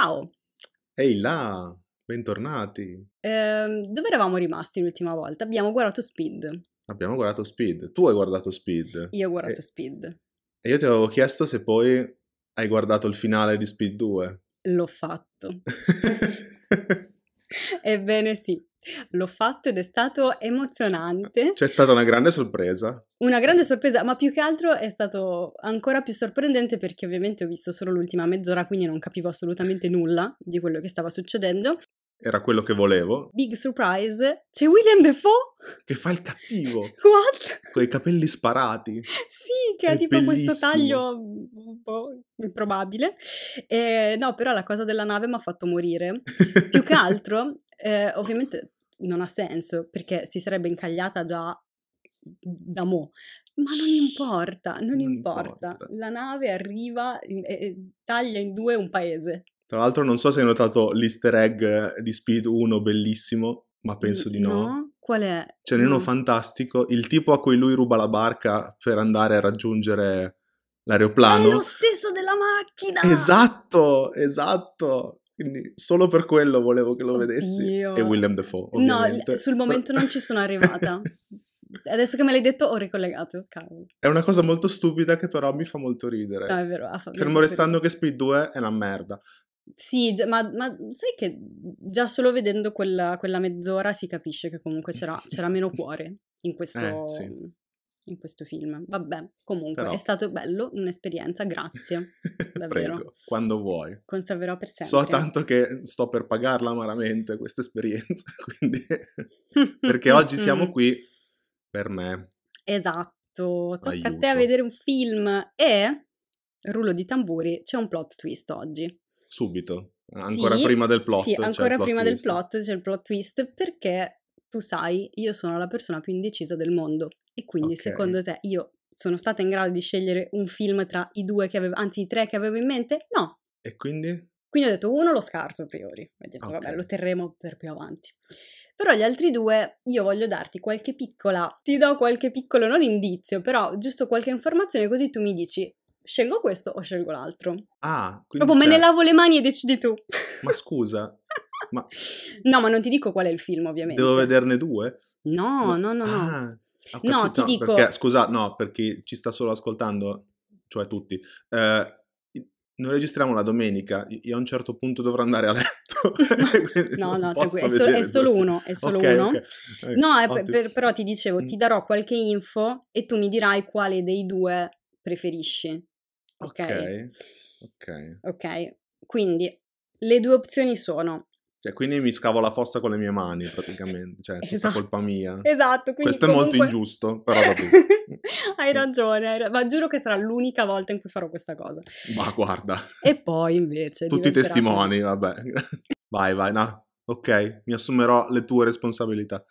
Ciao! Ehi là, bentornati! Eh, dove eravamo rimasti l'ultima volta? Abbiamo guardato Speed. Abbiamo guardato Speed. Tu hai guardato Speed. Io ho guardato e... Speed. E io ti avevo chiesto se poi hai guardato il finale di Speed 2. L'ho fatto. Ebbene sì. L'ho fatto ed è stato emozionante. C'è stata una grande sorpresa. Una grande sorpresa, ma più che altro è stato ancora più sorprendente perché ovviamente ho visto solo l'ultima mezz'ora, quindi non capivo assolutamente nulla di quello che stava succedendo. Era quello che volevo. Big surprise, c'è William Defoe che fa il cattivo. What? Con i capelli sparati. Sì, che è ha tipo bellissimo. questo taglio mm, un po' improbabile. Eh, no, però la cosa della nave mi ha fatto morire. Più che altro eh, ovviamente non ha senso perché si sarebbe incagliata già da mo, ma non importa, non, non importa. importa. La nave arriva e taglia in due un paese. Tra l'altro non so se hai notato l'easter egg di Speed 1 bellissimo, ma penso di no. No? Qual è? Ce n'è no. uno fantastico, il tipo a cui lui ruba la barca per andare a raggiungere l'aeroplano. È lo stesso della macchina! Esatto, esatto. Quindi solo per quello volevo che lo Oddio. vedessi. E William Defoe. Ovviamente. No, sul momento non ci sono arrivata. Adesso che me l'hai detto ho ricollegato, cavolo. È una cosa molto stupida che però mi fa molto ridere. No, è vero. Fermo restando che Speed 2 è una merda. Sì, ma, ma, sai che già solo vedendo quella, quella mezz'ora si capisce che comunque c'era, c'era meno cuore in questo, eh, sì in questo film. Vabbè, comunque Però... è stato bello, un'esperienza, grazie. Davvero. Prego, quando vuoi. Conserverò per sempre. So tanto che sto per pagarla amaramente questa esperienza, quindi perché oggi siamo mm. qui per me. Esatto. Tocca Aiuto. a te a vedere un film e rullo di tamburi, c'è un plot twist oggi. Subito. Ancora sì, prima del plot. Sì, ancora prima twist. del plot c'è il plot twist perché tu sai, io sono la persona più indecisa del mondo e quindi okay. secondo te io sono stata in grado di scegliere un film tra i due che avevo, anzi i tre che avevo in mente? No. E quindi? Quindi ho detto uno lo scarto a priori, ho detto okay. vabbè lo terremo per più avanti. Però gli altri due io voglio darti qualche piccola, ti do qualche piccolo, non indizio, però giusto qualche informazione così tu mi dici scelgo questo o scelgo l'altro. Ah, quindi... Proprio cioè... me ne cioè lavo le mani e decidi tu. Ma scusa, ma... No, ma non ti dico qual è il film, ovviamente. Devo vederne due? No, no, no, no. Ah, no, ti dico... Perché, scusa, no, per chi ci sta solo ascoltando, cioè tutti, eh, noi registriamo la domenica, io a un certo punto dovrò andare a letto. no, no, è, so, è, solo uno, è solo okay, uno. Okay, okay. Eh, no, per, per, però ti dicevo, mm. ti darò qualche info e tu mi dirai quale dei due preferisci. Ok. Ok. Ok. Quindi le due opzioni sono cioè, quindi mi scavo la fossa con le mie mani praticamente, cioè, esatto. tutta colpa mia. Esatto. Questo comunque... è molto ingiusto, però va bene. hai ragione, hai ra- ma giuro che sarà l'unica volta in cui farò questa cosa. Ma guarda. E poi invece... Tutti i testimoni, vabbè. Vai, vai, no. Ok, mi assumerò le tue responsabilità.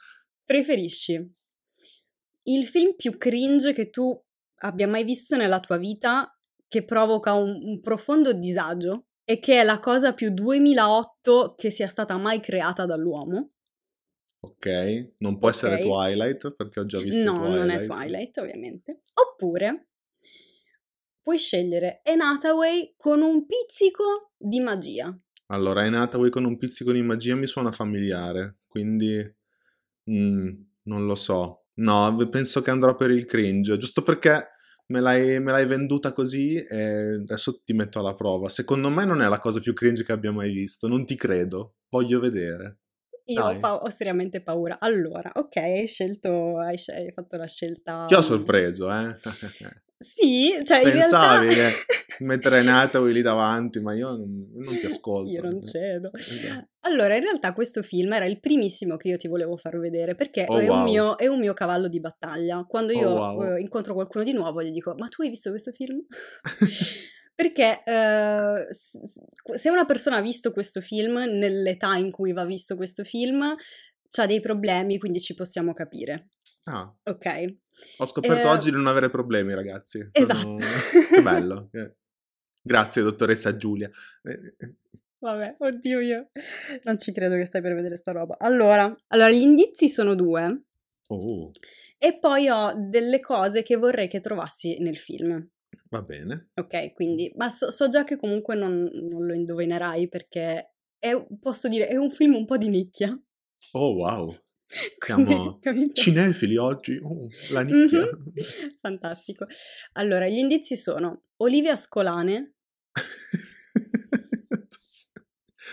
Preferisci il film più cringe che tu abbia mai visto nella tua vita che provoca un, un profondo disagio e che è la cosa più 2008 che sia stata mai creata dall'uomo. Ok, non può okay. essere Twilight perché ho già visto no, Twilight. No, non è Twilight ovviamente. Oppure puoi scegliere Anne Hathaway con un pizzico di magia. Allora, Anne Hathaway con un pizzico di magia mi suona familiare, quindi mm, non lo so. No, penso che andrò per il cringe, giusto perché me l'hai, me l'hai, venduta così e adesso ti metto alla prova. Secondo me non è la cosa più cringe che abbia mai visto, non ti credo, voglio vedere. Io ho, pa- ho, seriamente paura. Allora, ok, hai scelto, hai, hai fatto la scelta... Ti ho sorpreso, eh? sì, cioè Pensavi, in realtà... mentre Renatawi lì davanti, ma io non, non ti ascolto. Io non cedo. Esatto. Allora, in realtà questo film era il primissimo che io ti volevo far vedere perché oh, è, wow. un mio, è, un mio, cavallo di battaglia. Quando oh, io oh, wow. Eh, incontro qualcuno di nuovo gli dico, ma tu hai visto questo film? perché eh, se una persona ha visto questo film nell'età in cui va visto questo film, ha dei problemi, quindi ci possiamo capire. Ah. Ok. Ho scoperto eh, oggi di non avere problemi, ragazzi. Esatto. Sono... che bello. Grazie, dottoressa Giulia. Eh, eh, Vabbè, oddio io. Non ci credo che stai per vedere sta roba. Allora, allora gli indizi sono due. Oh. E poi ho delle cose che vorrei che trovassi nel film. Va bene. Ok, quindi, ma so, so già che comunque non, non lo indovinerai perché è, posso dire, è un film un po' di nicchia. Oh wow. Siamo cinefili oggi, oh, la nicchia. Mhm. Fantastico. Allora, gli indizi sono Olivia Scolane,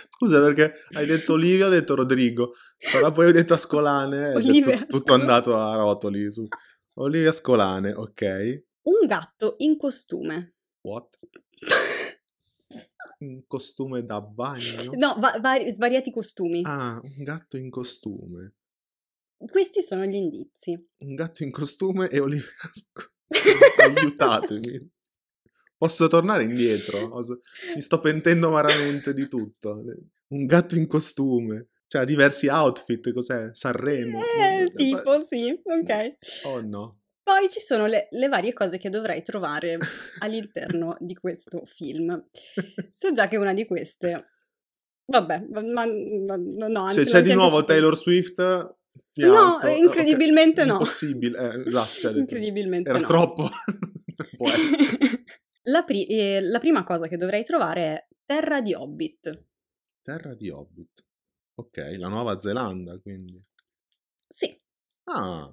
Scusa perché hai detto Olivia, ho detto Rodrigo, però poi ho detto Ascolane, eh, Olivia, tutto è andato a rotoli. Su. Olivia Ascolane, ok. Un gatto in costume. What? un costume da bagno? No, va- vari- svariati costumi. Ah, un gatto in costume. Questi sono gli indizi. Un gatto in costume e Olivia Ascolane. Aiutatemi. Posso tornare indietro? Mi sto pentendo amaramente di tutto. Un gatto in costume, cioè diversi outfit, cos'è? Sanremo? Eh, tipo, Ma... sì, ok. Mm. Oh no. Poi ci sono le, le, varie cose che dovrai trovare all'interno di questo film. So già che una di queste... Vabbè, ma, ma no, no, anzi, Se c'è di nuovo Taylor Swift, No, alzo. Eh, eh, incredibilmente okay. no. Impossibile, eh, no, cioè, incredibilmente era no. troppo. può essere. La, pri- eh, la prima cosa che dovrei trovare è Terra di Hobbit. Terra di Hobbit. Ok, la Nuova Zelanda, quindi. Sì. Ah,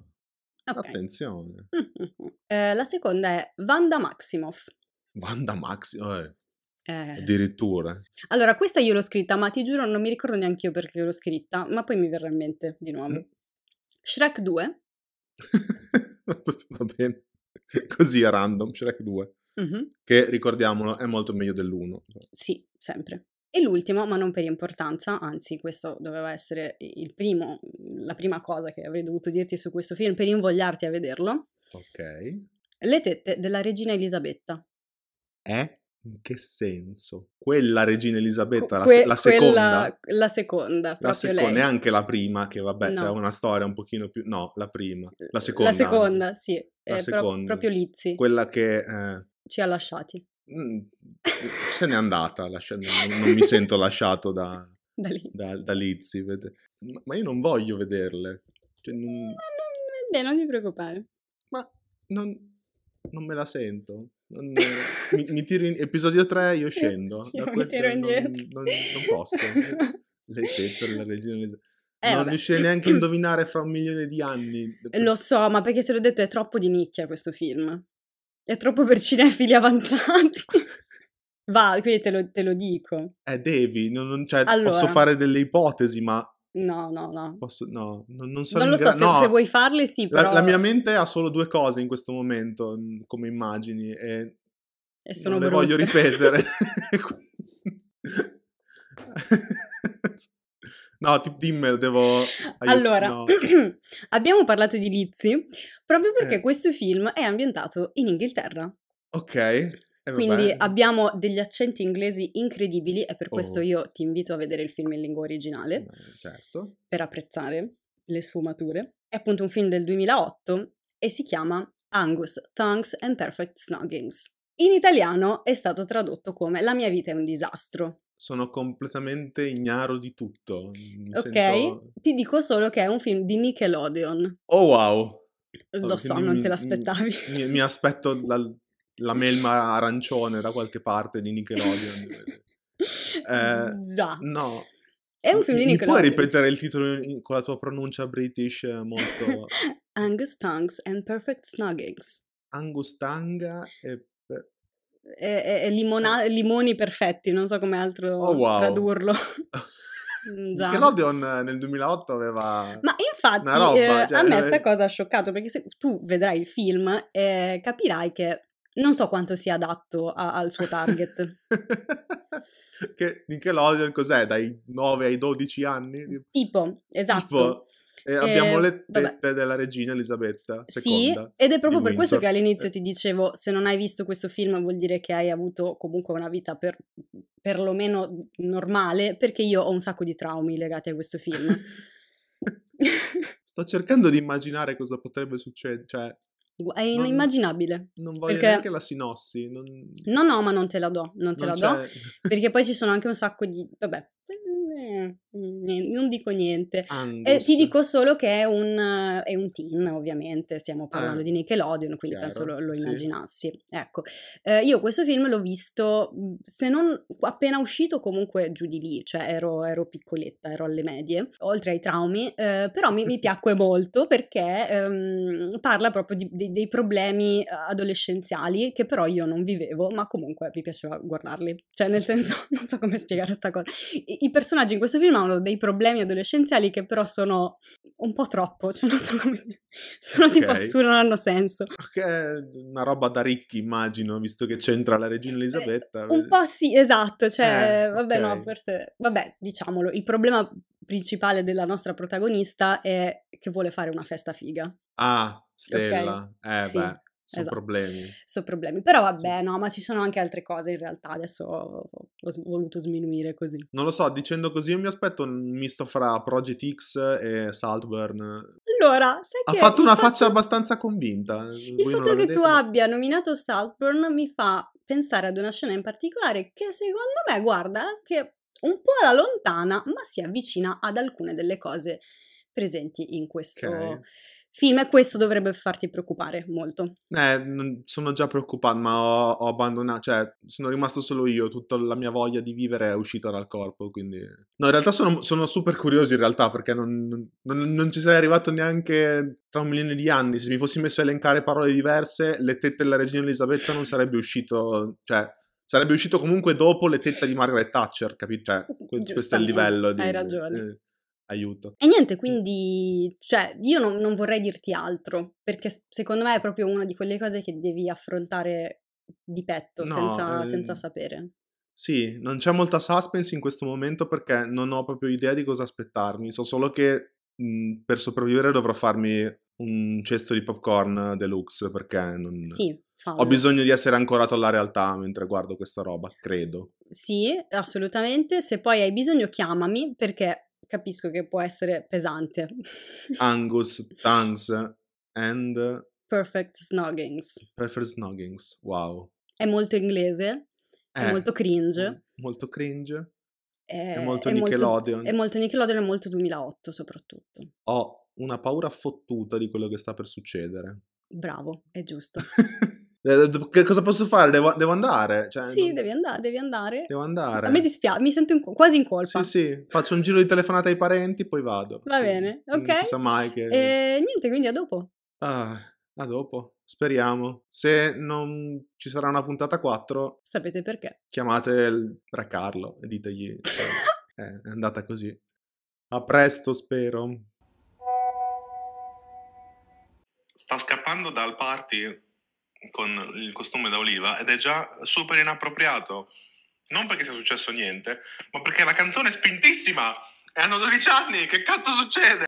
okay. attenzione. Eh, la seconda è Vanda Maximoff. Vanda Maximoff, eh. Eh. Addirittura. Allora, questa io l'ho scritta, ma ti giuro non mi ricordo neanche io perché l'ho scritta, ma poi mi verrà in mente di nuovo. Mm. Shrek 2. Va bene. Così a random, Shrek 2 mm-hmm. che ricordiamolo è molto meglio dell'1. Sì, sempre. E l'ultimo, ma non per importanza, anzi questo doveva essere il primo, mhmm, la prima cosa che avrei dovuto dirti su questo film per invogliarti a vederlo. Ok. Le tette della regina Elisabetta. Eh? In che senso? Quella regina Elisabetta, la, que- la seconda? La seconda, La seconda, lei. neanche la prima, che vabbè, no. c'è una storia un pochino più... No, la prima, la seconda. La seconda, anche. sì, la seconda. Pro- proprio Lizzi. Quella che... Eh ci ha lasciati. Mm, se n'è andata, lascia, non, non mi sento lasciato da, da, Lizzi. Da, da Lizzi ma, ma io non voglio vederle. Cioè, non... Ma non, eh, beh, non ti preoccupare. Ma non, non me la sento. Non, mi, mi, tiro in episodio 3, io scendo. Io, mi tiro eh, indietro. Non, posso. Le tettole, la regina... Le... Eh, non riuscire neanche a indovinare fra un milione di anni. Lo so, ma perché se l'ho detto è troppo di nicchia questo film. È troppo per cinefili avanzati. Va, quindi te lo, te lo dico. Eh, devi, non, non, cioè, allora. posso fare delle ipotesi, ma... No, no, no. Posso, no, non, non sarò Non lo gra- so, se, no. se, vuoi farle sì, però... La, la, mia mente ha solo due cose in questo momento, mm, come immagini, e... E sono non brutte. le voglio ripetere. No, ti, dimmi, devo... Aiut- allora, no. abbiamo parlato di Lizzy proprio perché eh. questo film è ambientato in Inghilterra. Ok. Eh, Quindi abbiamo degli accenti inglesi incredibili e per oh. questo io ti invito a vedere il film in lingua originale. Eh, certo. Per apprezzare le sfumature. È appunto un film del 2008 e si chiama Angus, Thanks and Perfect Snuggings. In italiano è stato tradotto come La mia vita è un disastro, sono completamente ignaro di tutto. Mi ok, sento... ti dico solo che è un film di Nickelodeon. Oh wow! Lo oh, so, non mi, te l'aspettavi. Mi, mi aspetto la, la, melma arancione da qualche parte di Nickelodeon. eh, Già. No. È un film di Nickelodeon. Puoi ripetere il titolo con la tua pronuncia british molto... Angus Tongues and Perfect Snuggings. Angustanga e e, è, è limona- eh. limoni perfetti, non so come altro oh, wow. tradurlo. Già. l'Odeon nel 2008 aveva Ma infatti roba, eh, cioè, a me sta eh. cosa ha scioccato perché se tu vedrai il film eh, capirai che non so quanto sia adatto a, al suo target. che Nickelodeon cos'è? Dai 9 ai 12 anni? Tipo, esatto. Tipo, eh, abbiamo ehm, le tette vabbè. della regina Elisabetta II. Sì, ed è proprio per Windsor. questo che all'inizio eh. ti dicevo, se non hai visto questo film vuol dire che hai avuto comunque una vita per, perlomeno normale, perché io ho un sacco di traumi legati a questo film. Sto cercando di immaginare cosa potrebbe succedere, cioè... È inimmaginabile. Non, non voglio perché... neanche la sinossi. Non... No, no, ma non te la do, non te non la c'è... do. Perché poi ci sono anche un sacco di... Vabbè, eh, non dico niente. Eh, ti dico solo che è un, è un teen, ovviamente, stiamo parlando ah, di Nickelodeon, quindi chiaro, penso lo, lo immaginassi. Sì. Ecco, eh, io questo film l'ho visto, se non appena uscito, comunque giù di lì, cioè ero, ero piccoletta, ero alle medie, oltre ai traumi, eh, però mi, mi piacque molto perché ehm, parla proprio di, di, dei problemi eh, adolescenziali che però io non vivevo, ma comunque mi piaceva guardarli. Cioè, nel senso, non so come spiegare questa cosa. I, i personaggi in questo film hanno dei problemi adolescenziali che però sono un po' troppo, cioè non so come dire. Sono okay. tipo assurdo, non hanno senso. Che una roba da ricchi, immagino, visto che c'entra la regina eh, Elisabetta. Eh, un po' sì, esatto, cioè, eh, vabbè, okay. no, forse, vabbè, diciamolo, il problema principale della nostra protagonista è che vuole fare una festa figa. Ah, Stella, okay. eh sì. beh. Sono esatto. problemi. Sono problemi. Però vabbè, sì. no, ma ci sono anche altre cose in realtà. Adesso ho, ho voluto sminuire così. Non lo so, dicendo così io mi aspetto un misto fra Project X e Saltburn. Allora, sai ha che... Ha fatto una fatto... faccia abbastanza convinta. Eh, il Voi fatto che detto, tu ma... abbia nominato Saltburn mi fa pensare ad una scena in particolare che secondo me, guarda, che un po' alla lontana, ma si avvicina ad alcune delle cose presenti in questo... Okay film e questo dovrebbe farti preoccupare molto. Eh, sono già preoccupato, ma ho, ho, abbandonato, cioè sono rimasto solo io, tutta la mia voglia di vivere è uscita dal corpo, quindi... No, in realtà sono, sono super curioso in realtà, perché non, non, non ci sarei arrivato neanche tra un milione di anni, se mi fossi messo a elencare parole diverse, le tette della regina Elisabetta non sarebbe uscito, cioè sarebbe uscito comunque dopo le tette di Margaret Thatcher, capito? Cioè, questo è il livello. Di, hai ragione. Eh, aiuto. E niente, mm. quindi, cioè, io non, non vorrei dirti altro, perché secondo me è proprio una di quelle cose che devi affrontare di petto, no, senza, eh... senza sapere. Sì, non c'è molta suspense in questo momento perché non ho proprio idea di cosa aspettarmi. So solo che mh, mm, per sopravvivere dovrò farmi un cesto di popcorn deluxe perché non... Sì, ho bisogno di essere ancorato alla realtà mentre guardo questa roba, credo. Sì, assolutamente. Se poi hai bisogno chiamami perché capisco che può essere pesante. Angus tongues and... Perfect snoggings. Perfect snoggings, wow. È molto inglese, è eh, molto cringe. Molto cringe. È, è molto è Nickelodeon. Molto, è molto Nickelodeon e molto 2008 soprattutto. Ho una paura fottuta di quello che sta per succedere. Bravo, è giusto. Eh, che cosa posso fare? Devo, devo andare. Cioè, sì, non... devi, andare, devi andare. Devo andare. A me dispiace, mi sento in, quasi in colpa. Sì, sì, faccio un giro di telefonata ai parenti, poi vado. Va bene, ok. Non si sa mai che... E eh, niente, quindi a dopo. Ah, a dopo. Speriamo. Se non ci sarà una puntata 4... Sapete perché. Chiamate il Re Carlo e ditegli... è andata così. A presto, spero. Sta scappando dal party con il costume da oliva ed è già super inappropriato. Non perché sia successo niente, ma perché la canzone è spintissima e hanno 12 anni, che cazzo succede?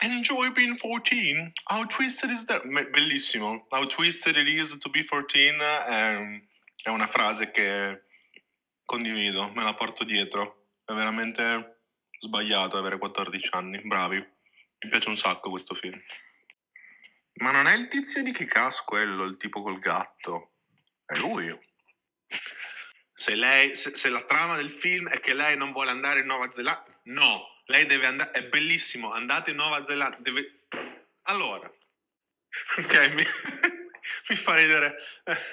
Enjoy being 14. How twisted is that? Bellissimo. How twisted it is to be 14 è, una frase che condivido, me la porto dietro. È veramente sbagliato avere 14 anni. Bravi. Mi piace un sacco questo film. Ma non è il tizio di Kikas quello, il tipo col gatto? È lui. Se, lei, se, se la trama del film è che lei non vuole andare in Nuova Zelanda, no, lei deve andare, è bellissimo, andate in Nuova Zelanda, deve... Allora, ok, mi, mi fa ridere.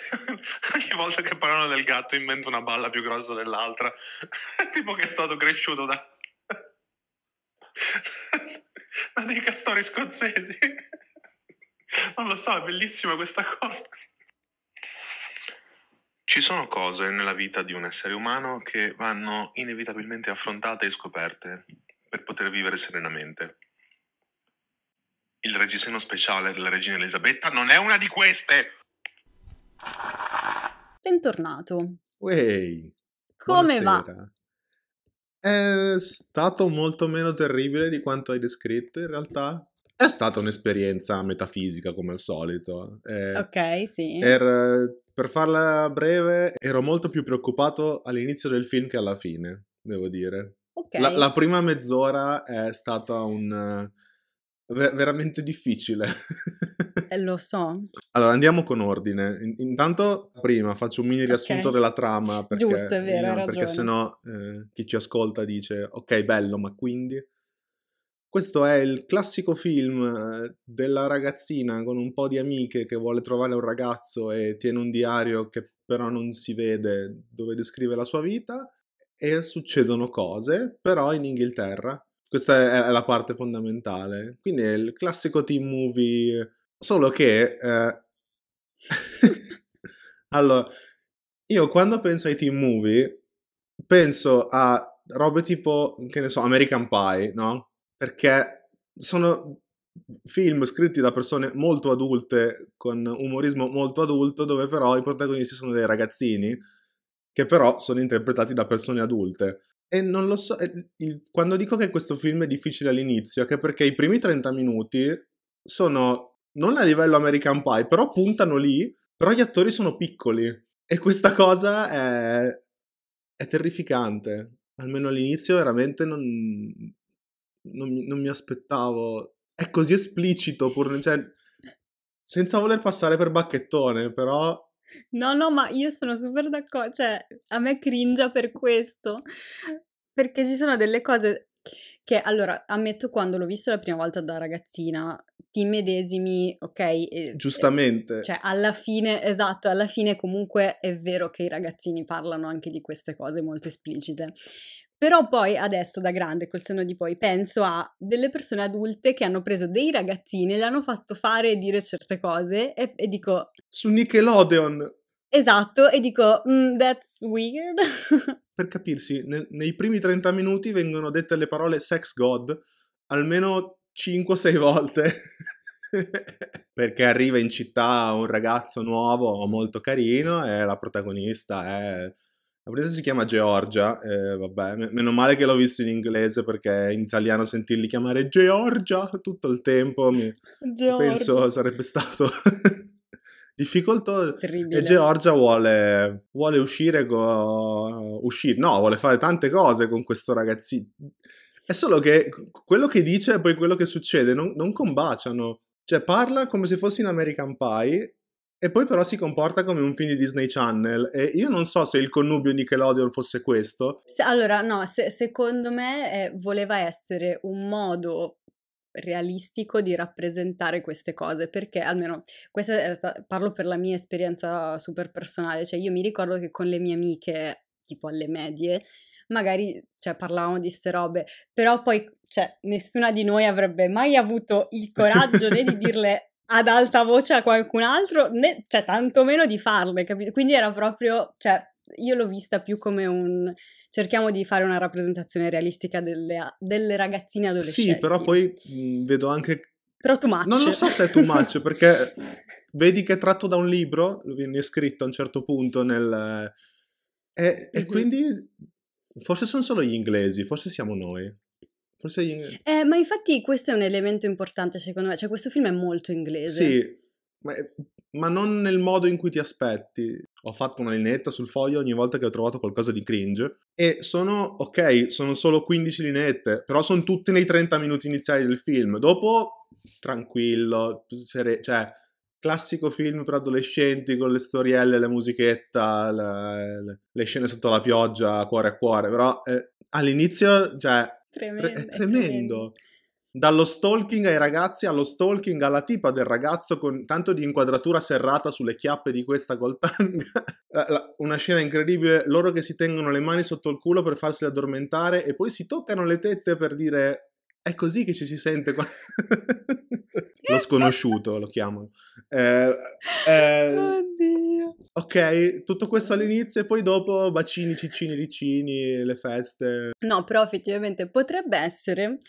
Ogni volta che parlano del gatto invento una balla più grossa dell'altra, tipo che è stato cresciuto da... da dei castori scozzesi. Non lo so, è bellissima questa cosa. Ci sono cose nella vita di un essere umano che vanno inevitabilmente affrontate e scoperte per poter vivere serenamente. Il reggiseno speciale della regina Elisabetta non è una di queste! Bentornato. Uey, Come va? È stato molto meno terribile di quanto hai descritto in realtà. È stata un'esperienza metafisica come al solito. Eh, ok, sì. Er, per farla breve, ero molto più preoccupato all'inizio del film che alla fine, devo dire. Okay. La, la, prima mezz'ora è stata un... Ver- veramente difficile. Eh, lo so. Allora, andiamo con ordine. Intanto, prima faccio un mini riassunto okay. della trama. Perché, Giusto, è vero. No, perché sennò eh, chi ci ascolta dice, ok, bello, ma quindi... Questo è il classico film eh, della ragazzina con un po' di amiche che vuole trovare un ragazzo e tiene un diario che però non si vede dove descrive la sua vita e succedono cose, però in Inghilterra. Questa è la parte fondamentale. Quindi è il classico team movie, solo che... Eh... allora, io quando penso ai team movie penso a robe tipo, che ne so, American Pie, no? perché sono film scritti da persone molto adulte, con umorismo molto adulto, dove però i protagonisti sono dei ragazzini, che però sono interpretati da persone adulte. E non lo so, quando dico che questo film è difficile all'inizio, è che perché i primi 30 minuti sono non a livello American Pie, però puntano lì, però gli attori sono piccoli. E questa cosa è, è terrificante. Almeno all'inizio veramente non, non mi, non mi aspettavo. È così esplicito, pur, cioè, senza voler passare per bacchettone, però No, no, ma io sono super d'accordo, cioè a me cringe per questo, perché ci sono delle cose che, allora, ammetto quando l'ho visto la prima volta da ragazzina, ti medesimi, ok? E, Giustamente. E, cioè, alla fine, esatto, alla fine comunque è vero che i ragazzini parlano anche di queste cose molto esplicite, però poi adesso da grande, col senno di poi, penso a delle persone adulte che hanno preso dei ragazzini e le hanno fatto fare e dire certe cose e, e dico... Su Nickelodeon! Esatto, e dico, mm, that's weird. per capirsi, nel, nei primi 30 minuti vengono dette le parole sex god almeno 5-6 volte. Perché arriva in città un ragazzo nuovo molto carino e la protagonista è la presa si chiama Georgia, eh, vabbè, m- meno male che l'ho visto in inglese perché in italiano sentirli chiamare Georgia tutto il tempo mi... penso sarebbe stato difficoltoso. Terribile. E Georgia vuole, vuole uscire, co- uscire, no, vuole fare tante cose con questo ragazzino. È solo che quello che dice e poi quello che succede non, non combaciano. Cioè parla come se fossi in American Pie e poi però si comporta come un film di Disney Channel e io non so se il connubio Nickelodeon fosse questo. Se, allora no, se, secondo me eh, voleva essere un modo realistico di rappresentare queste cose perché almeno questa sta, parlo per la mia esperienza super personale, cioè io mi ricordo che con le mie amiche tipo alle medie magari cioè, parlavamo di ste robe, però poi cioè, nessuna di noi avrebbe mai avuto il coraggio né di dirle ad alta voce a qualcun altro, né, cioè tantomeno di farle, capito? Quindi era proprio, cioè, io l'ho vista più come un cerchiamo di fare una rappresentazione realistica delle, delle ragazzine adolescenti. Sì, però poi mh, mhmm, vedo anche però too much. Non lo so se è too much, perché vedi che è tratto da un libro, viene scritto a un certo punto nel... Eh, e, e mm-hmm. quindi forse sono solo gli inglesi, forse siamo noi. Forse gli Eh, ma infatti questo è un elemento importante secondo me, cioè questo film è molto inglese. Sì, ma, ma non nel modo in cui ti aspetti. Ho fatto una lineetta sul foglio ogni volta che ho trovato qualcosa di cringe e sono, ok, sono solo 15 lineette, però sono tutte nei 30 minuti iniziali del film. Dopo, tranquillo, sere- cioè, classico film per adolescenti con le storielle, la musichetta, le, le scene sotto la pioggia, cuore a cuore, però eh, all'inizio, cioè, Tremendo, Tre- tremendo. Dallo stalking ai ragazzi allo stalking alla tipa del ragazzo con tanto di inquadratura serrata sulle chiappe di questa col Una scena incredibile, loro che si tengono le mani sotto il culo per farsi addormentare e poi si toccano le tette per dire è così che ci si sente qua. lo sconosciuto lo chiamano. Eh, eh, Oddio. Ok, tutto questo all'inizio e poi dopo bacini, ciccini, riccini, le feste. No, però effettivamente potrebbe essere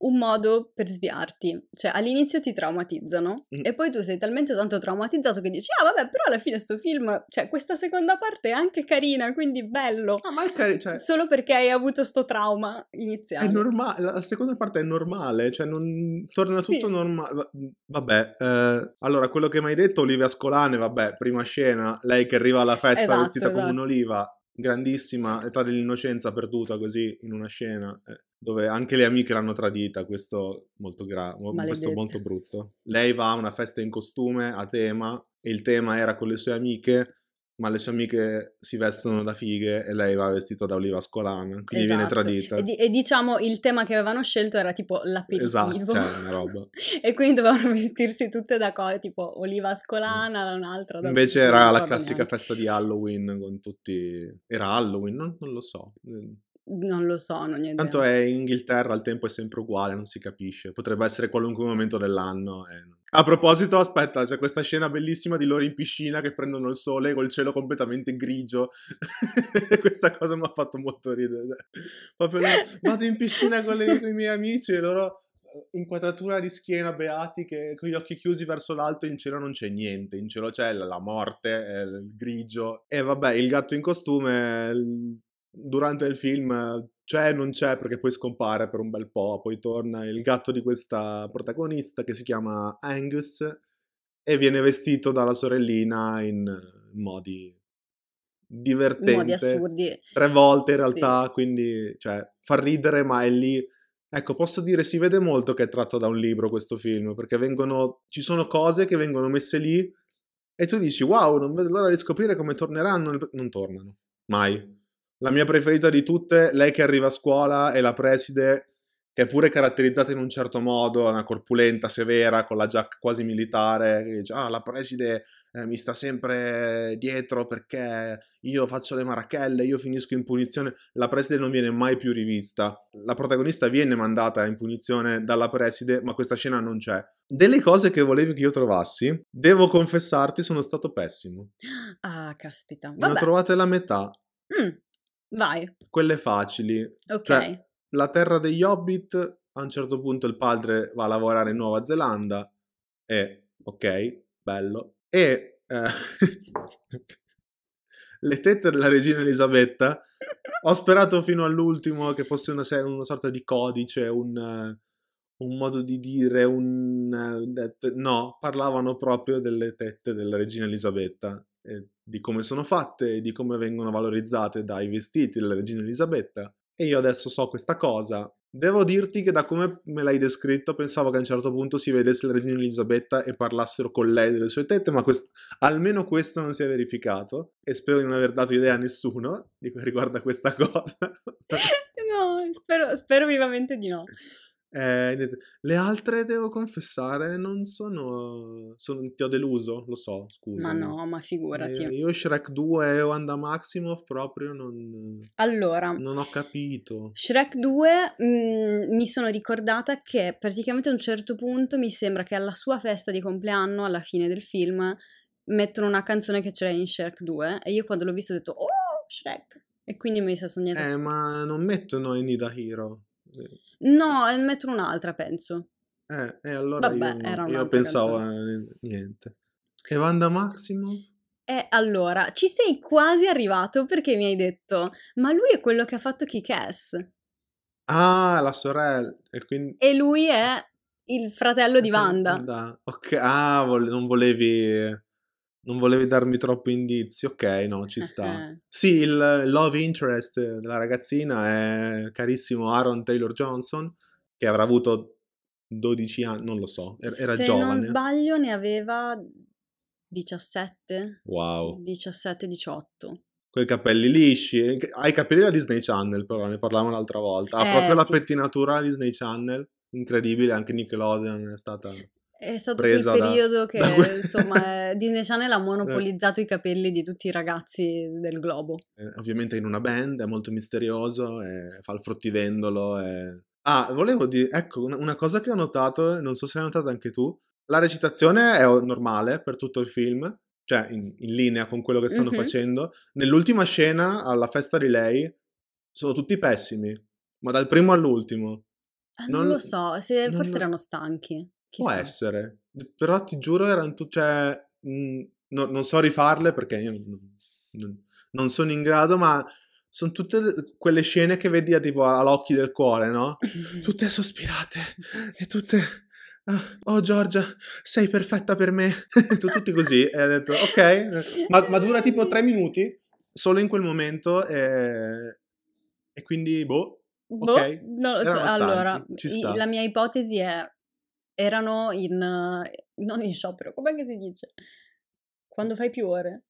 un modo per sviarti. Cioè, all'inizio ti traumatizzano mm. e poi tu sei talmente tanto traumatizzato che dici, ah vabbè, però alla fine sto film, cioè, questa seconda parte è anche carina, quindi bello. Ah, ma è carino. cioè... Solo perché hai avuto sto trauma iniziale. È normale, la seconda parte è normale, cioè, non... torna tutto sì. normale. Vabbè, eh, allora, quello che mi hai detto, Olivia Scolane, vabbè, prima scena, lei che arriva alla festa esatto, vestita esatto. come un'oliva, grandissima, età dell'innocenza perduta così in una scena. Eh dove anche le amiche l'hanno tradita, questo molto, gra- questo molto brutto. Lei va a una festa in costume a tema e il tema era con le sue amiche, ma le sue amiche si vestono da fighe e lei va vestita da oliva scolana, quindi esatto. viene tradita. E, di- e, diciamo il tema che avevano scelto era tipo l'aperitivo. Esatto, cioè una roba. e quindi dovevano vestirsi tutte da cose tipo oliva scolana, mm. un'altra. Invece era la classica neanche. festa di Halloween con tutti... Era Halloween? Non, non lo so. Ehm, non lo so, non ne Tanto è in Inghilterra, il tempo è sempre uguale, non si capisce. Potrebbe essere qualunque momento dell'anno. E... Eh. A proposito, aspetta, c'è questa scena bellissima di loro in piscina che prendono il sole col cielo completamente grigio. questa cosa mi ha fatto molto ridere. Proprio là, vado in piscina con, le, con i miei amici e loro eh, inquadratura di schiena beati che con gli occhi chiusi verso l'alto in cielo non c'è niente, in cielo c'è la morte, eh, il grigio e vabbè il gatto in costume durante il film c'è e non c'è perché poi scompare per un bel po', poi torna il gatto di questa protagonista che si chiama Angus e viene vestito dalla sorellina in modi divertenti, modi tre volte in realtà, sì. quindi cioè, fa ridere ma è lì. Ecco, posso dire, si vede molto che è tratto da un libro questo film, perché vengono, ci sono cose che vengono messe lì e tu dici, wow, non vedo l'ora di scoprire come torneranno, non tornano, mai la mia preferita di tutte, lei che arriva a scuola e la preside, che è pure caratterizzata in un certo modo, una corpulenta, severa, con la giacca quasi militare, che dice, ah, la preside eh, mi sta sempre dietro perché io faccio le marachelle, io finisco in punizione. La preside non viene mai più rivista. La protagonista viene mandata in punizione dalla preside, ma questa scena non c'è. Delle cose che volevi che io trovassi, devo confessarti, sono stato pessimo. Ah, caspita. Vabbè. Ne ho trovate la metà. Mm. Vai. Quelle facili. Cioè, ok. Cioè, la terra degli hobbit, a un certo punto il padre va a lavorare in Nuova Zelanda e, ok, bello. E eh, le tette della regina Elisabetta, ho sperato fino all'ultimo che fosse una, una sorta di codice, un un modo di dire, un... Eh, no, parlavano proprio delle tette della regina Elisabetta. E di come sono fatte e di come vengono valorizzate dai vestiti della regina Elisabetta. E io adesso so questa cosa. Devo dirti che da come me l'hai descritto pensavo che a un certo punto si vedesse la regina Elisabetta e parlassero con lei delle sue tette, ma quest- almeno questo non si è verificato e spero di non aver dato idea a nessuno di riguardo a questa cosa. no, spero, spero vivamente di no. Eh, le altre, devo confessare, non sono, sono Ti ho deluso, lo so, scusa. Ma no, ma eh, figurati. Eh, io Shrek 2 e Wanda Maximoff proprio non... Allora... Non ho capito. Shrek 2 mh, mm, mi sono ricordata che praticamente a un certo punto mi sembra che alla sua festa di compleanno, alla fine del film, mettono una canzone che c'era in Shrek 2 e io quando l'ho visto ho detto, oh, Shrek! E quindi mi sono sognata. Eh, ma non mettono in Enida Hero. Eh No, metto un'altra, penso. Eh, eh allora Vabbè, io, era io pensavo a niente. E Wanda Maximoff? Eh, allora, ci sei quasi arrivato perché mi hai detto, ma lui è quello che ha fatto Kick-Ass. Ah, la sorella. E, quindi... e lui è il fratello di Wanda. Wanda. Ok, ah, vole... non volevi... Non volevi darmi troppo indizi, ok, no, ci eh, sta. Eh. sì, il love interest della ragazzina è carissimo Aaron Taylor Johnson, che avrà avuto 12 anni, non lo so, er-, era Se giovane. Se non sbaglio ne aveva 17. Wow. 17-18. Con eh, i capelli lisci, hai capelli da Disney Channel però, ne parlavamo l'altra volta. Ha eh, proprio sì. la pettinatura Disney Channel, incredibile, anche Nickelodeon è stata... È stato quel periodo da... che, insomma, eh, Disney Channel ha eh. monopolizzato i capelli di tutti i ragazzi del globo. Eh, ovviamente in una band, è molto misterioso, è... Eh, fa il fruttivendolo. È... Ah, volevo dire, ecco, una cosa che ho notato, non so se l'hai notata anche tu, la recitazione è normale per tutto il film, cioè in, in linea con quello che stanno mm-hmm. facendo. Nell'ultima scena, alla festa di lei, sono tutti pessimi, ma dal primo all'ultimo. Ah, non, non, lo so, se, non forse non... erano stanchi. Chissà. Può essere, però ti giuro erano tutte... Cioè, mh, mhmm, no, non so rifarle perché io non, non, sono in grado, ma sono tutte quelle scene che vedi tipo all'occhi del cuore, no? Tutte sospirate e tutte... Ah, oh Giorgia, sei perfetta per me. tutti così e ha detto ok, ma, ma, dura tipo tre minuti solo in quel momento e, e quindi boh. boh ok. No, allora, la mia ipotesi è erano in... Eh, non in sciopero, com'è che si dice? Quando fai più ore?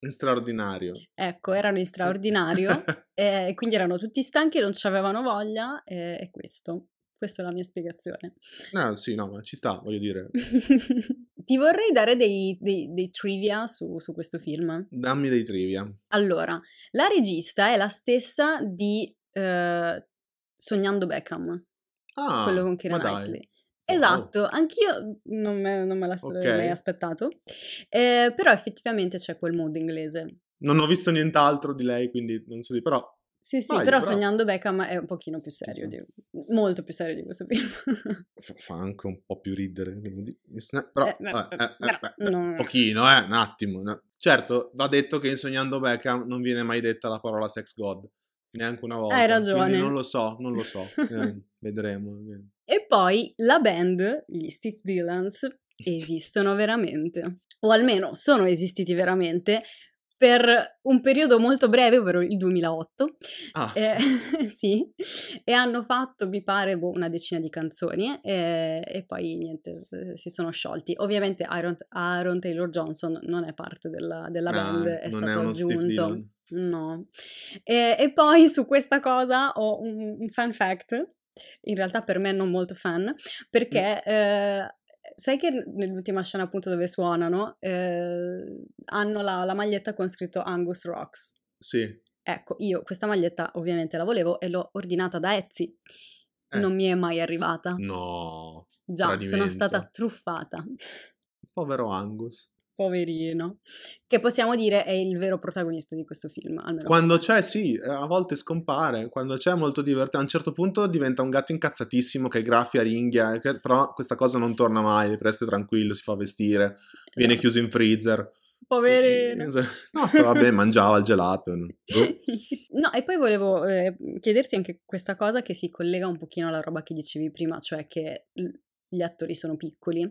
In straordinario. Ecco, erano in eh. straordinario e quindi erano tutti stanchi, non ci avevano voglia e, e questo. Questa è la mia spiegazione. No, sì, no, ma ci sta, voglio dire. Ti vorrei dare dei, dei, dei trivia su, su, questo film. Dammi dei trivia. Allora, la regista è la stessa di eh, Sognando Beckham. Ah, quello con Kira Knightley. Dai. Esatto, oh. anch'io mhmm, non me, non me la sarei eh, okay. mai aspettato, eh, però effettivamente c'è quel mood inglese. Non ho visto nient'altro di lei, quindi non so di però. Sì, sì, Vai, però, però, Sognando Beckham è un pochino più serio, Di, molto più serio di questo film. Fa anche un po' più ridere, devo dire. Eh, però, eh, eh, eh no. un pochino, eh, un attimo. No. Certo, va detto che in Sognando Beckham non viene mai detta la parola sex god, neanche una volta. Hai ragione. non lo so, non lo so, vedremo. E poi la band, gli Steve Dillons, esistono veramente, o almeno sono esistiti veramente per un periodo molto breve, ovvero il 2008. Ah. Eh, sì, e hanno fatto, mi pare, boh, una decina di canzoni eh, e, poi niente, eh, si sono sciolti. Ovviamente Aaron, Aaron Taylor Johnson non è parte della, della ah, band, ah, è stato è aggiunto. No. Eh, e poi su questa cosa ho un, un fan fact in realtà per me non molto fan, perché mm. eh, sai che nell'ultima scena appunto dove suonano eh, hanno la, la, maglietta con scritto Angus Rocks. Sì. Ecco, io questa maglietta ovviamente la volevo e l'ho ordinata da Etsy. Eh. Non ecco. mi è mai arrivata. No. Già, tradimento. sono stata truffata. Povero Angus poverino, che possiamo dire è il vero protagonista di questo film. Quando c'è, sì, eh, a volte scompare, quando c'è è molto divertente. A un certo punto diventa un gatto incazzatissimo che graffia, ringhia, eh, che... però questa cosa non torna mai, resta tranquillo, si fa vestire, viene esatto. chiuso in freezer. Poverino. No, stava bene, mangiava il gelato. Uh. No, e poi volevo eh, chiederti anche questa cosa che si collega un pochino alla roba che dicevi prima, cioè che gli attori sono piccoli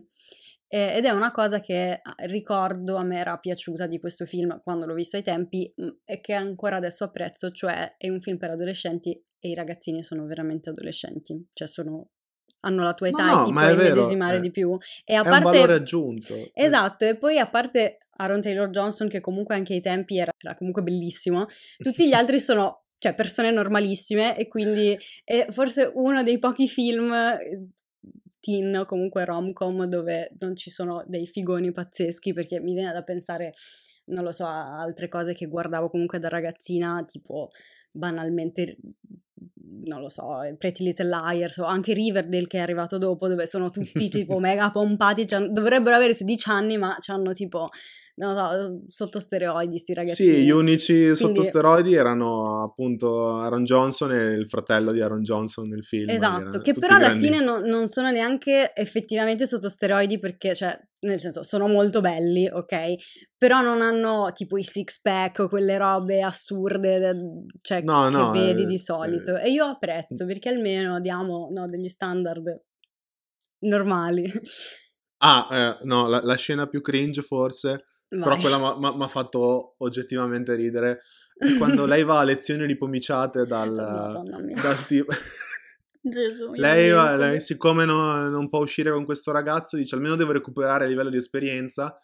eh, ed è una cosa che ah, ricordo a me era piaciuta di questo film quando l'ho visto ai tempi mm, e che ancora adesso apprezzo, cioè è un film per adolescenti e i ragazzini sono veramente adolescenti, cioè sono hanno la tua età no, e ti puoi medesimare eh. di più. E a è parte... un valore aggiunto. Eh. Esatto, e poi a parte Aaron Taylor Johnson, che comunque anche ai tempi era, era comunque bellissimo, tutti gli altri sono cioè persone normalissime e quindi è forse uno dei pochi film teen o comunque rom-com dove non ci sono dei figoni pazzeschi perché mi viene da pensare, non lo so, a altre cose che guardavo comunque da ragazzina, tipo banalmente non lo so, eh, Pretty Little Liars o anche Riverdale che è arrivato dopo, dove sono tutti tipo mega pompati, cioè, dovrebbero avere 16 anni ma hanno tipo non lo so, sotto steroidi sti ragazzi. Sì, gli unici Quindi... sotto steroidi erano appunto Aaron Johnson e il fratello di Aaron Johnson nel film. Esatto, che però alla fine non, non sono neanche effettivamente sotto steroidi perché, cioè, nel senso, sono molto belli, ok? Però non hanno tipo i six pack o quelle robe assurde, cioè, no, che no, vedi eh, di solito. Eh, e io apprezzo perché almeno diamo no, degli standard normali. Ah, eh, no, la, la, scena più cringe forse, Vai. però quella mi ha fatto oggettivamente ridere, quando lei va a lezioni ripomiciate dal, dal tipo... Gesù, lei, va, lei, siccome no, non può uscire con questo ragazzo, dice almeno devo recuperare a livello di esperienza.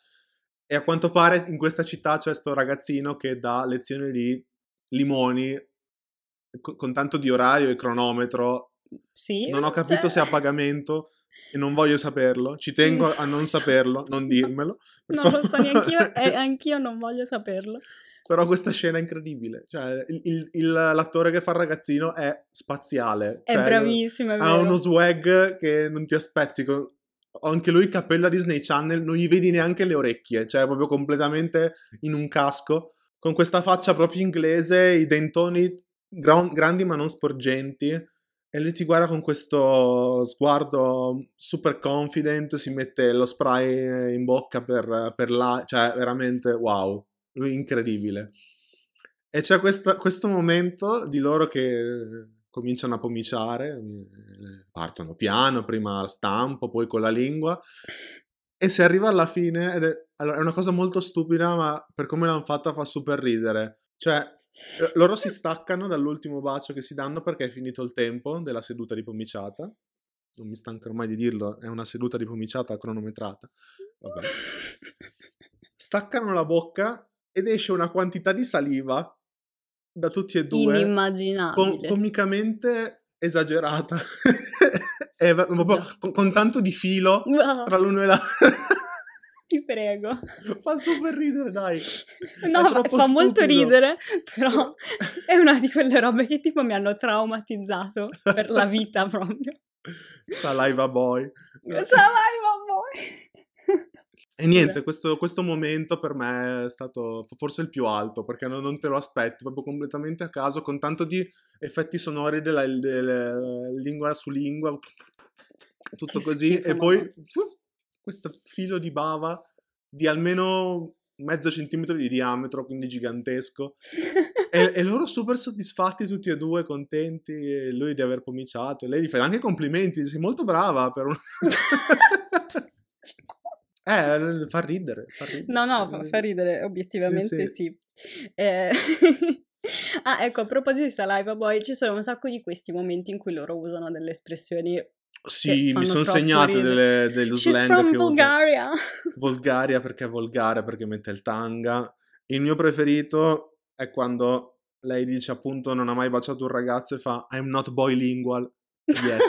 E a quanto pare in questa città c'è questo ragazzino che dà lezioni di limoni con tanto di orario e cronometro. Sì. Non ho cioè capito cioè... se è a pagamento e non voglio saperlo. Ci tengo a non saperlo, non dirmelo. No, non lo so neanche io, eh, anch'io non voglio saperlo. Però questa scena è incredibile. Cioè, il, il, il, l'attore che fa il ragazzino è spaziale. È cioè, bravissimo. È ha uno swag che non ti aspetti. Anche lui cappello a Disney Channel, non gli vedi neanche le orecchie, cioè proprio completamente in un casco. Con questa faccia proprio inglese, i dentoni gran, grandi ma non sporgenti, e lui ti guarda con questo sguardo super confident, si mette lo spray in bocca per, per la... cioè veramente wow, lui incredibile. E c'è questa, questo momento di loro che cominciano a pomiciare, partono piano, prima stampo, poi con la lingua, e si arriva alla fine, è, allora, è una cosa molto stupida, ma per come l'hanno fatta fa super ridere. Cioè, eh, loro si staccano dall'ultimo bacio che si danno perché è finito il tempo della seduta di pomiciata. Non mi stancherò mai di dirlo, è una seduta di pomiciata cronometrata. Vabbè. Staccano la bocca ed esce una quantità di saliva da tutti e due. Inimmaginabile. Com- comicamente esagerata. è, con, con tanto di filo tra l'uno e l'altro. Ti prego. Fa super ridere, dai. No, fa stupido. molto ridere, però è una di quelle robe che tipo mi hanno traumatizzato per la vita proprio. Saliva boy. Saliva boy. E niente, questo, questo, momento per me è stato forse il più alto, perché non, non, te lo aspetti, proprio completamente a caso, con tanto di effetti sonori della, della lingua su lingua, tutto che così, schifo, e poi... No questo filo di bava di almeno mezzo centimetro di diametro, quindi gigantesco. e, e, loro super soddisfatti tutti e due, contenti, e lui di aver cominciato. E lei gli fa anche complimenti, sei molto brava per un... eh, fa ridere, fa ridere. No, no, fa, fa ridere, obiettivamente sì. sì. sì. Eh... ah, ecco, a proposito di Saliva Boy, ci sono un sacco di questi momenti in cui loro usano delle espressioni sì, mi sono segnato delle, dello She's slang che Bulgaria. Usa. Bulgaria perché è volgare, perché mette il tanga. Il mio preferito è quando lei dice appunto non ha mai baciato un ragazzo e fa I'm not bilingual yet.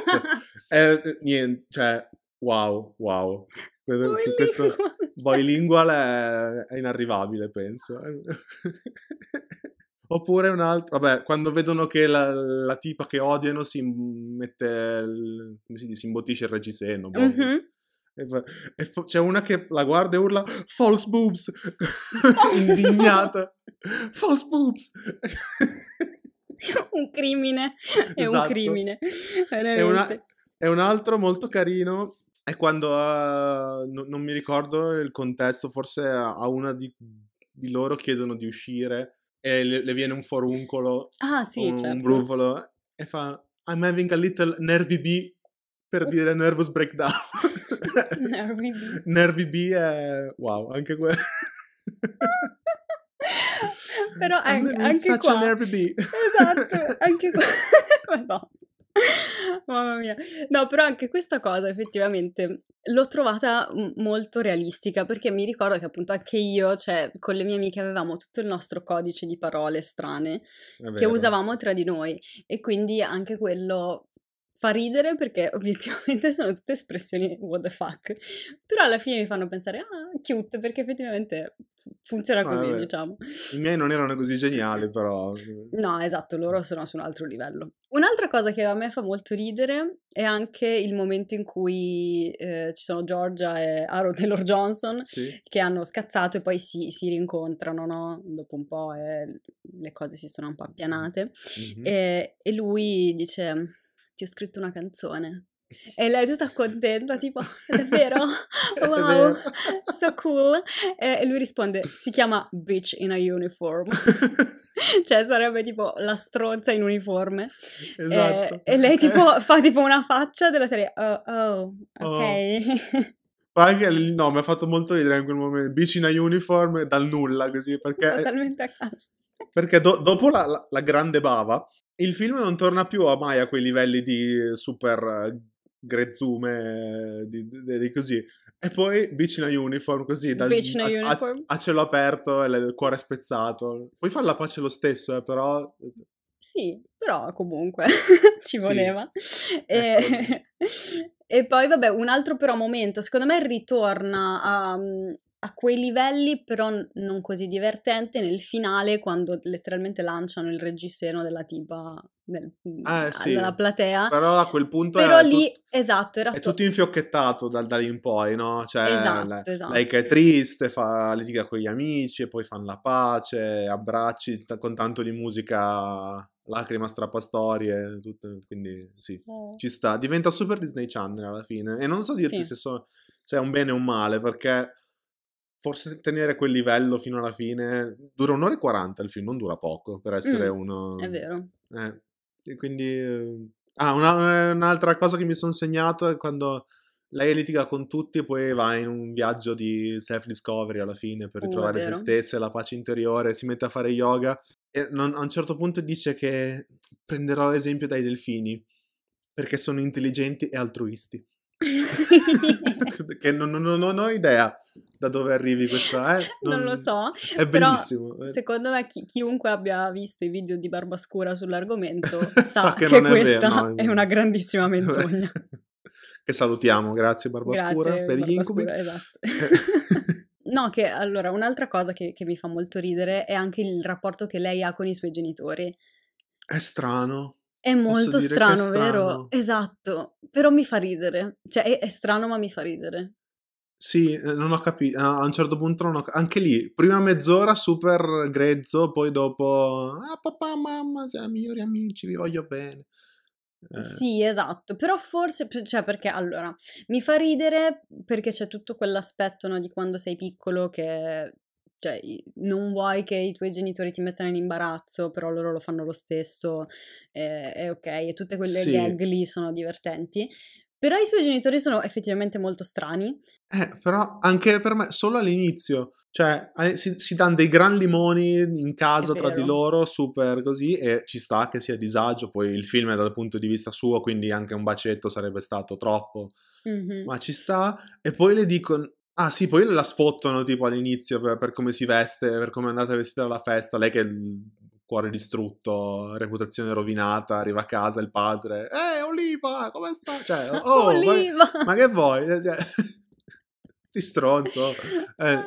è, eh, niente, cioè, wow, wow. Boy Questo bilingual è, è inarrivabile, penso. Oppure un altro, vabbè, quando vedono che la, la tipa che odiano si mette, il, come si dice, si imbottisce il reggiseno. Boh. Mm-hmm. E, e fo- c'è una che la guarda e urla false boobs, indignata. false boobs. un crimine, è esatto. un crimine. È, una, è, un altro molto carino. È quando uh, no, non mi ricordo il contesto, forse a, a una di, di loro chiedono di uscire e le, le viene un foruncolo, ah, sì, un, certo. un brufolo, e fa I'm having a little nervy bee per dire nervous breakdown. nervy bee. Nervy bee è... wow, anche quello. Però anche, anche qua... Esatto, anche qua... no, Mamma mia. No, però anche questa cosa effettivamente l'ho trovata molto realistica perché mi ricordo che appunto anche io, cioè con le mie amiche avevamo tutto il nostro codice di parole strane che usavamo tra di noi e quindi anche quello fa ridere perché obiettivamente sono tutte espressioni what the fuck, però alla fine mi fanno pensare, ah, cute, perché effettivamente funziona così, ah, diciamo. I miei non erano così geniali, però. No, esatto, loro eh. sono su un altro livello. Un'altra cosa che a me fa molto ridere è anche il momento in cui eh, ci sono Giorgia e Aaron Taylor Johnson sì. che hanno scazzato e poi si, si rincontrano, no? Dopo un po' e le cose si sono un po' appianate. Mm-hmm. E, e lui dice ti ho scritto una canzone. E lei è tutta contenta, tipo, è vero? Wow, so cool. E lui risponde, si chiama Bitch in a Uniform. cioè sarebbe tipo la stronza in uniforme. Esatto. E, e lei tipo fa tipo una faccia della serie, oh, oh, ok. Oh. Ma anche il nome ha fatto molto ridere in quel momento, Bitch in a Uniform dal nulla così, perché... Totalmente a caso. Perché do- dopo la, la, la grande bava, il film non torna più a mai a quei livelli di eh, super eh, grezzume, eh, di, di, di così. E poi a Uniform, così, dal, Bicina a, uniform. A, a, cielo aperto e il cuore spezzato. Puoi fare la pace lo stesso, eh, però... Sì, però comunque ci voleva. Sì. E... Ecco. e poi, vabbè, un altro però momento, secondo me ritorna a, a quei livelli, però non così divertente, nel finale quando letteralmente lanciano il reggiseno della tipa del, eh, sì. dalla platea. Però a quel punto però lì, tut- esatto, era è tutto, tutto infiocchettato da, da lì in poi, no? Cioè, esatto, lei, esatto. lei che è triste, fa, litiga con gli amici, e poi fanno la pace, abbracci t- con tanto di musica lacrima strappastorie, tutto, quindi sì, oh. ci sta. Diventa super Disney Channel alla fine e non so dirti sì. se, so, se è un bene o un male perché forse tenere quel livello fino alla fine. Dura un'ora e quaranta il film, non dura poco per essere mm, uno. È vero. Eh, e quindi. Ah, una, un'altra cosa che mi sono segnato è quando lei litiga con tutti e poi va in un viaggio di self-discovery alla fine per uh, ritrovare uh, se stessa, la pace interiore, si mette a fare yoga. E non, a un certo punto dice che prenderò esempio dai delfini perché sono intelligenti e altruisti. che non, non, non, ho idea da dove arrivi questa, eh? non, non, lo so. È bellissimo. Eh. secondo me chi, chiunque abbia visto i video di Barba Scura sull'argomento sa che, che questa è, vero, è, una grandissima menzogna. e salutiamo, grazie Barbascura grazie, per gli Barbascura, incubi. Esatto. No, che allora un'altra cosa che, che mi fa molto ridere è anche il rapporto che lei ha con i suoi genitori. È strano. È molto strano, strano, vero? Esatto, però mi fa ridere. Cioè, è, è strano, ma mi fa ridere. Sì, eh, non ho capito. A un certo punto non ho capito. Anche lì, prima mezz'ora super grezzo, poi dopo... Ah, papà, mamma, siamo migliori amici, vi voglio bene. Mhmm, eh. Sì, esatto, però forse, cioè perché allora, mi fa ridere perché c'è tutto quell'aspetto no, di quando sei piccolo che cioè, non vuoi che i tuoi genitori ti mettano in imbarazzo, però loro lo fanno lo stesso, eh, è ok, e tutte quelle sì. gag lì sono divertenti. Però i suoi genitori sono effettivamente molto strani. Eh, però anche per me, solo all'inizio, cioè eh, si, si danno dei gran limoni in casa tra di loro, super così, e ci sta che sia disagio, poi il film è dal punto di vista suo, quindi anche un bacetto sarebbe stato troppo. Mm-hmm. Ma ci sta, e poi le dicono Ah sì, poi la sfottano tipo all'inizio per, per come si veste, per come è andata vestita alla festa, lei che il cuore distrutto, reputazione rovinata, arriva a casa il padre, eh Oliva, come sta? Cioè, oh, Oliva! Ma, ma, che vuoi? Eh, cioè, ti stronzo. Oh. Eh,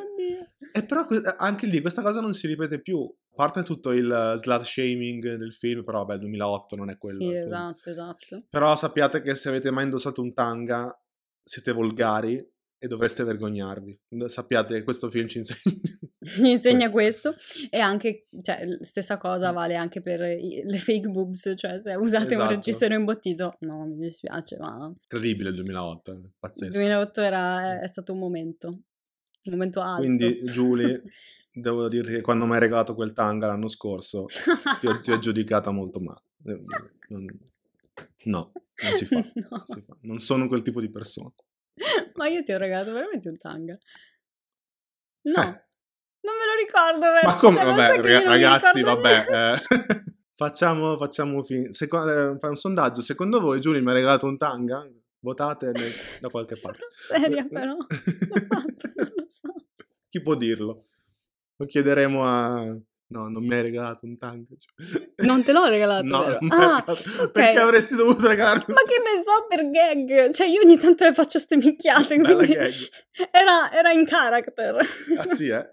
e però eh, anche lì questa cosa non si ripete più. a Parte tutto il slut shaming del film, però vabbè, 2008 non è quello. Sì, eh, esatto, esatto. Però sappiate che se avete mai indossato un tanga siete volgari e dovreste vergognarvi. Sappiate che questo film ci insegna. Mi insegna questo e anche, cioè, stessa cosa mm. vale anche per i, le fake boobs, cioè se usate esatto. un reggiseno imbottito, no, mi dispiace, ma... Incredibile il 2008, eh, pazzesco. Il 2008 era, mm. è stato un momento, un momento alto. Quindi, Giulia, devo dirti che quando mi hai regalato quel tanga l'anno scorso, ti ho, ti ho giudicata molto male. Eh, non, no, non si fa, no. si fa. Non sono quel tipo di persona. Ma io ti ho regalato veramente un tanga. No, eh. non me lo ricordo. Ma come? Cioè, vabbè, rag- ragazzi, vabbè. Eh. facciamo facciamo fin- seco- eh, un sondaggio. Secondo voi Giulio mi ha regalato un tanga? Votate ne- da qualche parte. Seria eh, eh. però. Fatto, so. Chi può dirlo? Lo chiederemo a No, non mi hai regalato un tank. Cioè. Non te l'ho regalato? No, vero? Ah, regalato. Okay. perché avresti dovuto regalarmi? Ma che ne so per gag? Cioè, io ogni tanto le faccio ste minchiate, quindi... Era, era, in character. Ah sì, eh?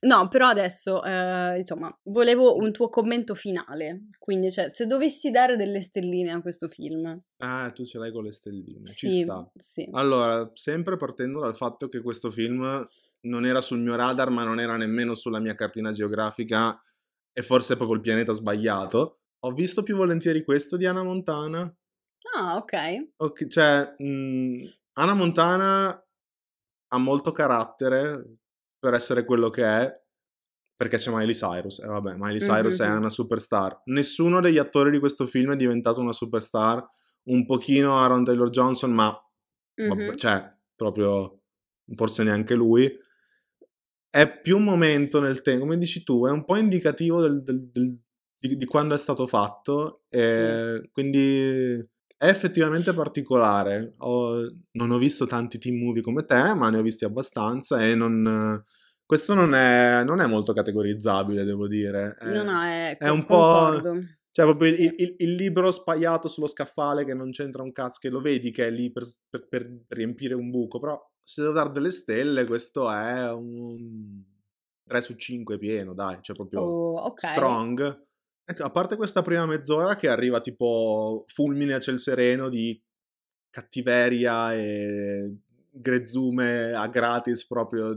No, però adesso, eh, insomma, volevo un tuo commento finale. Quindi, cioè, se dovessi dare delle stelline a questo film... Ah, tu ce l'hai con le stelline, sì, ci sta. Sì. Allora, sempre partendo dal fatto che questo film non era sul mio radar, ma non era nemmeno sulla mia cartina geografica e forse proprio il pianeta sbagliato. Ho visto più volentieri questo di Anna Montana. Ah, ok. okay cioè, mh, mhmm, Anna Montana ha molto carattere per essere quello che è, perché c'è Miley Cyrus. E eh, vabbè, Miley Cyrus mm-hmm. è una superstar. Nessuno degli attori di questo film è diventato una superstar. Un pochino Aaron Taylor Johnson, ma mm-hmm. vabbè, cioè, proprio forse neanche lui è più un momento nel tempo, come dici tu, è un po' indicativo del, del, del, di, di, quando è stato fatto, sì. quindi è effettivamente particolare. Ho, non ho visto tanti team movie come te, ma ne ho visti abbastanza e non, questo non è, non è, molto categorizzabile, devo dire. È, no, no, è, è un concordo. po'... Cioè, proprio sì. il, il, il, libro spaiato sullo scaffale che non c'entra un cazzo, che lo vedi che è lì per, per, per riempire un buco, però se devo dare delle stelle, questo è un 3 su 5 pieno, dai, cioè proprio oh, okay. strong. Ecco, a parte questa prima mezz'ora che arriva tipo fulmine a ciel sereno di cattiveria e grezzume a gratis proprio,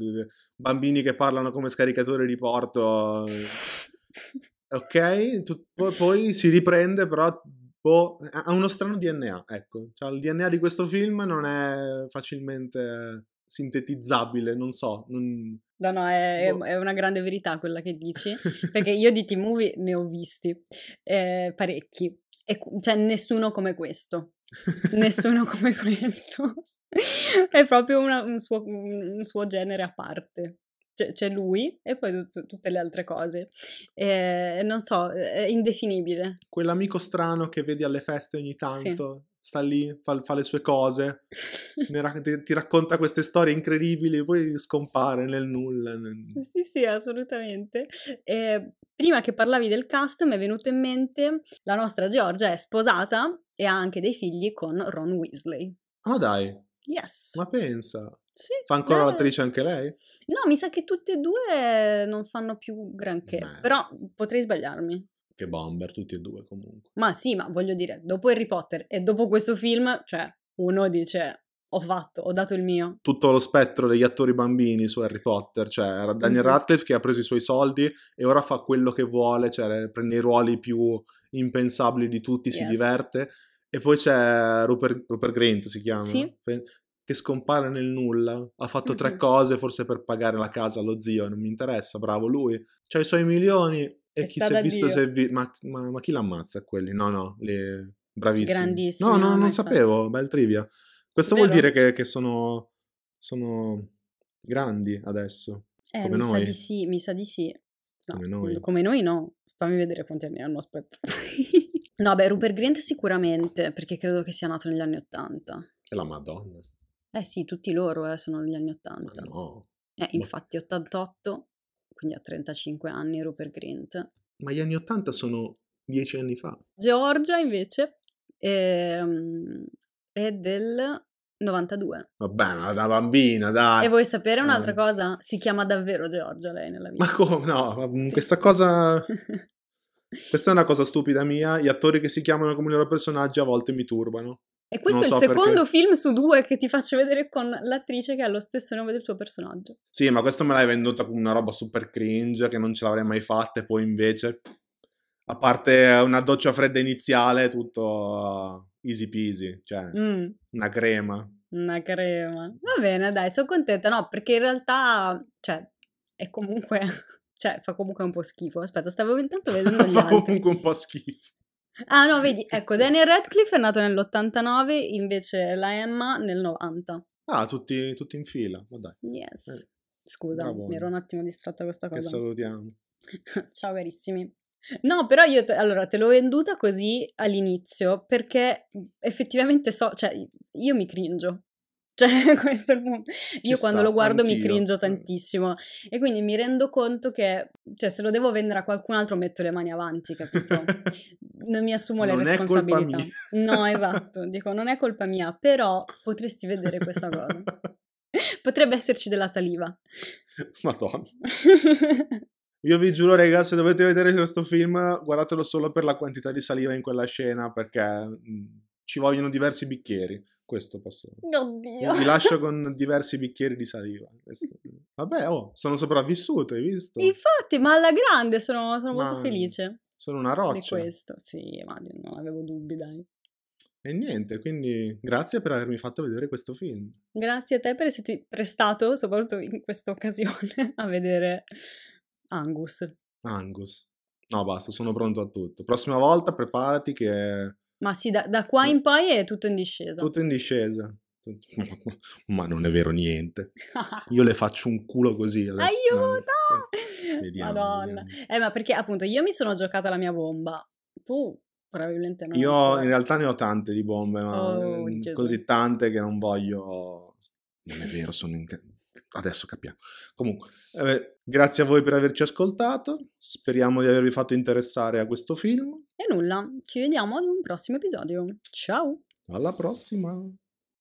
bambini che parlano come scaricatore di porto. ok, tu, poi, poi si riprende però Boh, ha uno strano DNA, ecco. Cioè, il DNA di questo film non è facilmente sintetizzabile, non so. Non... No, no, è, boh. è, una grande verità quella che dici, perché io di T-movie ne ho visti eh, parecchi, e, cioè nessuno come questo, nessuno come questo. è proprio una, un, suo, un suo genere a parte c'è lui e poi tut- tutte le altre cose. Eh, non so, è indefinibile. Quell'amico strano che vedi alle feste ogni tanto, sì. sta lì, fa, fa, le sue cose, ra- ti, racconta queste storie incredibili e poi scompare nel nulla. Sì, sì, assolutamente. Eh, prima che parlavi del cast mi è venuto in mente la nostra Georgia è sposata e ha anche dei figli con Ron Weasley. Ma ah, dai! Yes! Ma pensa! Sì, Fa ancora eh. l'attrice anche lei? No, mi sa che tutte e due non fanno più granché, Beh. però potrei sbagliarmi. Che bomber, tutti e due comunque. Ma sì, ma voglio dire, dopo Harry Potter e dopo questo film, cioè, uno dice ho fatto, ho dato il mio. Tutto lo spettro degli attori bambini su Harry Potter, cioè era Daniel mm-hmm. Radcliffe che ha preso i suoi soldi e ora fa quello che vuole, cioè prende i ruoli più impensabili di tutti, yes. si diverte. E poi c'è Rupert, Rupert Grint, si chiama? Sì che scompare nel nulla, ha fatto tre cose forse per pagare la casa allo zio, non mi interessa, bravo lui, c'ha i suoi milioni e è chi si è visto si è ma, ma, ma, chi l'ammazza quelli? No, no, le... bravissimi. Grandissimo. No, no, non infatti. sapevo, bel trivia. Questo vuol dire che, che sono, sono, grandi adesso, eh, come mi noi. Sa di sì, mi sa di sì. No, come noi. Come noi no, fammi vedere quanti anni hanno, aspetta. no, beh, Rupert Grint sicuramente, perché credo che sia nato negli anni Ottanta. E la madonna. Eh sì, tutti loro eh, sono degli anni 80. Ma ah, no. Eh, infatti 88, quindi a 35 anni Rupert Grint. Ma gli anni 80 sono dieci anni fa. Giorgia, invece è, ehm, è del 92. Vabbè, ma da bambina, dai. E vuoi sapere ah. un'altra eh. cosa? Si chiama davvero Giorgia lei nella vita. Ma come? No, mm, sì. questa cosa... questa è una cosa stupida mia. Gli attori che si chiamano come i loro personaggi a volte mi turbano. E questo so è il secondo perché. film su due che ti faccio vedere con l'attrice che ha lo stesso nome del tuo personaggio. Sì, ma questo me l'hai venduta come una roba super cringe che non ce l'avrei mai fatta e poi invece, a parte una doccia fredda iniziale, tutto easy peasy, cioè mm. una crema. Una crema. Va bene, dai, sono contenta, no, perché in realtà, cioè, è comunque... Cioè, fa comunque un po' schifo. Aspetta, stavo intanto vedendo gli fa altri. comunque un po' schifo. Ah no, vedi, ecco, Daniel Radcliffe è nato nell'89, invece la Emma nel 90. Ah, tutti, tutti in fila, vabbè. Yes. Eh, Scusa, Bravo. mi ero un attimo distratta questa cosa. Che salutiamo. Ciao carissimi. No, però io te, allora te l'ho venduta così all'inizio perché effettivamente so, cioè io mi cringio. Cioè, questo è il punto. Io quando sta, lo guardo anch'io. mi cringio eh. tantissimo e quindi mi rendo conto che cioè, se lo devo vendere a qualcun altro metto le mani avanti, capito? non mi assumo non le responsabilità. No, esatto, dico non è colpa mia, però potresti vedere questa cosa. Potrebbe esserci della saliva. Madonna. Io vi giuro, ragazzi, se dovete vedere questo film, guardatelo solo per la quantità di saliva in quella scena, perché mm, ci vogliono diversi bicchieri. Questo posso. Oddio. Vi lascio con diversi bicchieri di saliva. Questo. Vabbè, oh, sono sopravvissuto, hai visto? Infatti, ma alla grande sono, sono ma... molto felice sono una roccia. Di questo, sì, ma non avevo dubbi, dai. E niente, quindi grazie per avermi fatto vedere questo film. Grazie a te per esserti prestato, soprattutto in questa occasione, a vedere Angus. Angus. No, basta, sono pronto a tutto. Prossima volta preparati che... Ma sì, da, da qua in poi è tutto in discesa. Tutto in discesa. ma non è vero niente. Io le faccio un culo così. Adesso. Aiuto! Vediamo, Madonna. Vediamo. Eh, ma perché appunto io mi sono giocata la mia bomba. Tu probabilmente no. Io in realtà ne ho tante di bombe, ma oh, mm, così tante che non voglio... Non è vero, sono in... Adesso capiamo. Comunque, eh, grazie a voi per averci ascoltato. Speriamo di avervi fatto interessare a questo film. E nulla, ci vediamo ad un prossimo episodio. Ciao! Alla prossima!